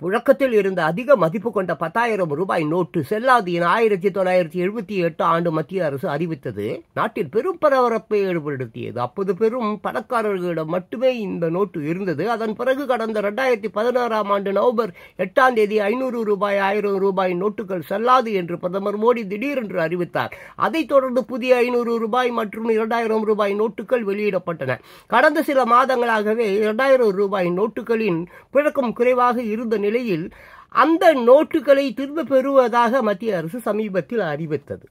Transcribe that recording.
புழக்கத்தில் இருந்த அதிக மதிப்பு கொண்ட பத்தாயிரம் ரூபாய் நோட்டு செல்லாது என ஆயிரத்தி தொள்ளாயிரத்தி எழுபத்தி எட்டு ஆண்டு மத்திய அரசு அறிவித்தது நாட்டில் பெரும் பரபரப்பை ஏற்படுத்தியது அப்போது பெரும் பணக்காரர்களிடம் மட்டுமே இந்த நோட்டு இருந்தது அதன் பிறகு கடந்த இரண்டாயிரத்தி பதினாறாம் ஆண்டு நவம்பர் எட்டாம் தேதி ஐநூறு ரூபாய் ஆயிரம் ரூபாய் நோட்டுகள் செல்லாது என்று பிரதமர் மோடி திடீரென்று அறிவித்தார் அதைத் தொடர்ந்து புதிய ஐநூறு ரூபாய் மற்றும் இரண்டாயிரம் ரூபாய் நோட்டுகள் வெளியிடப்பட்டன கடந்த சில மாதங்களாகவே இரண்டாயிரம் ரூபாய் நோட்டுகளின் பிழக்கம் குறைவாக இருந்த நிலையில் அந்த நோட்டுகளை திரும்ப பெறுவதாக மத்திய அரசு சமீபத்தில் அறிவித்தது